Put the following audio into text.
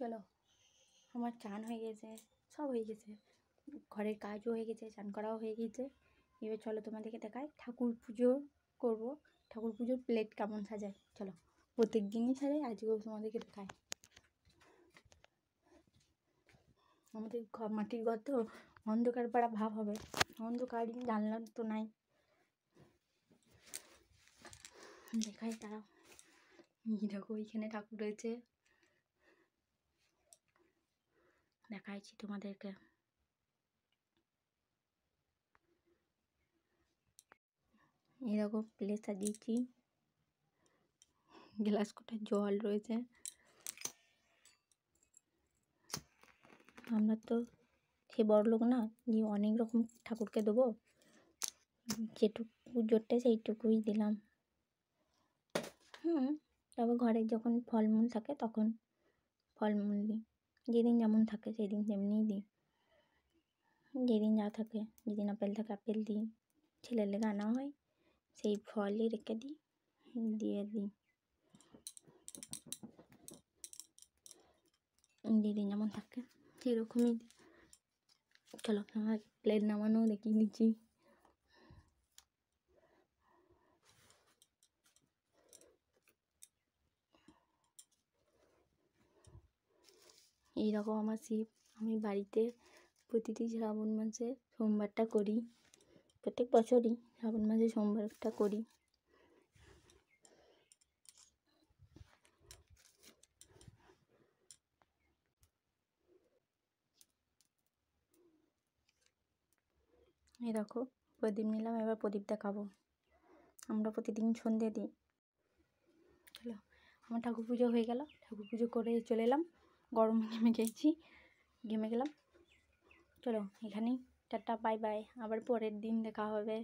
চলো আমার চান হয়ে গেছে সব হয়ে গেছে ঘরের কাজও হয়ে গেছে চান করাও হয়ে গেছে এবার চলো তোমাদেরকে দেখাই ঠাকুর পুজো করব ঠাকুর পুজোর প্লেট কেমন সাজাই চলো প্রত্যেক দিনই সাজাই আজকেও তোমাদেরকে দেখাই আমাদের ঘর মাটির ঘর তো অন্ধকার পাড়া ভাব হবে অন্ধকারই জানলাম তো নাই দেখাই তারা দেখো ওইখানে ঠাকুর রয়েছে দেখাইছি তোমাদেরকে এরকম প্লেসা সাজিয়েছি গ্লাস কোটা জল রয়েছে আমরা তো সে বড় লোক না যে অনেক রকম ঠাকুরকে দেবো যেটুকু জোরটা সেইটুকুই দিলাম হুম তবে ঘরে যখন ফলমূল থাকে তখন ফলমূল দিই যেদিন যেমন থাকে সেদিন তেমনিই দিই যেদিন যা থাকে যেদিন আপেল থাকে আপেল দিই ছেলের লেগে আনা হয় সেই ফলই রেখে দিই দিয়ে দিই যেদিন যেমন থাকে সেরকমই চলো আমার প্লেট নামানো দেখিয়ে দিচ্ছি এই রকম আমার শিব আমি বাড়িতে প্রতিটি শ্রাবণ মাসে সোমবারটা করি প্রত্যেক বছরই শ্রাবণ মাসে সোমবারটা করি এই দেখো প্রদীপ নিলাম এবার প্রদীপ দেখাবো আমরা প্রতিদিন সন্ধে দিই চলো আমার ঠাকুর পুজো হয়ে গেল ঠাকুর পুজো করে চলে এলাম গরম ঘেমে গেছি ঘেমে গেলাম চলো এখানেই টাটা বাই বাই আবার পরের দিন দেখা হবে